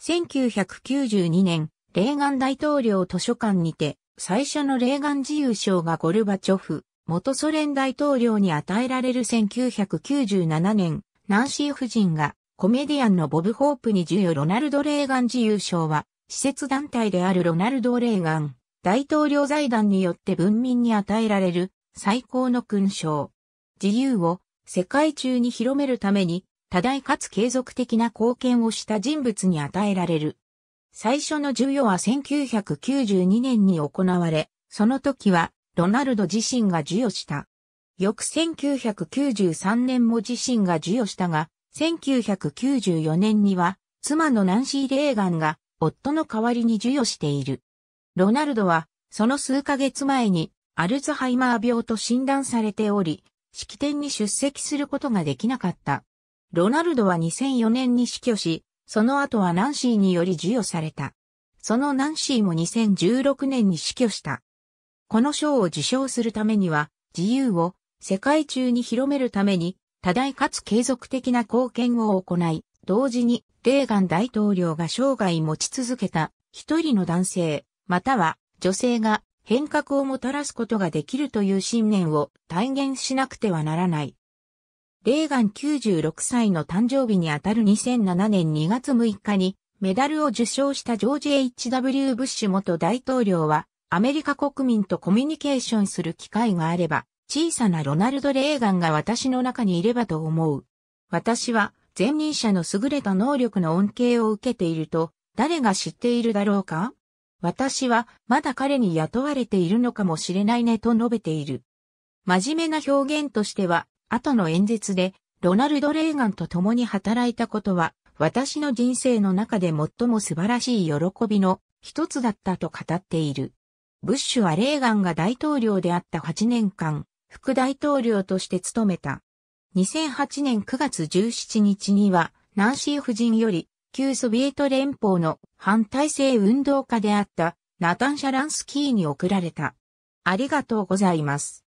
1992年、レーガン大統領図書館にて、最初のレーガン自由賞がゴルバチョフ、元ソ連大統領に与えられる1997年、ナンシー夫人がコメディアンのボブ・ホープに授与ロナルド・レーガン自由賞は、施設団体であるロナルド・レーガン、大統領財団によって文民に与えられる最高の勲章。自由を世界中に広めるために多大かつ継続的な貢献をした人物に与えられる。最初の授与は1992年に行われ、その時はロナルド自身が授与した。翌1993年も自身が授与したが、1994年には妻のナンシー・レーガンが夫の代わりに授与している。ロナルドはその数ヶ月前にアルツハイマー病と診断されており、式典に出席することができなかった。ロナルドは2004年に死去し、その後はナンシーにより授与された。そのナンシーも2016年に死去した。この賞を受賞するためには、自由を世界中に広めるために、多大かつ継続的な貢献を行い、同時に、レーガン大統領が生涯持ち続けた、一人の男性、または女性が変革をもたらすことができるという信念を体現しなくてはならない。レーガン96歳の誕生日にあたる2007年2月6日にメダルを受賞したジョージ・ H.W. ブッシュ元大統領はアメリカ国民とコミュニケーションする機会があれば小さなロナルド・レーガンが私の中にいればと思う。私は前任者の優れた能力の恩恵を受けていると誰が知っているだろうか私はまだ彼に雇われているのかもしれないねと述べている。真面目な表現としては後の演説で、ロナルド・レーガンと共に働いたことは、私の人生の中で最も素晴らしい喜びの一つだったと語っている。ブッシュはレーガンが大統領であった8年間、副大統領として務めた。2008年9月17日には、ナンシー夫人より、旧ソビエト連邦の反体制運動家であった、ナタンシャ・ランスキーに贈られた。ありがとうございます。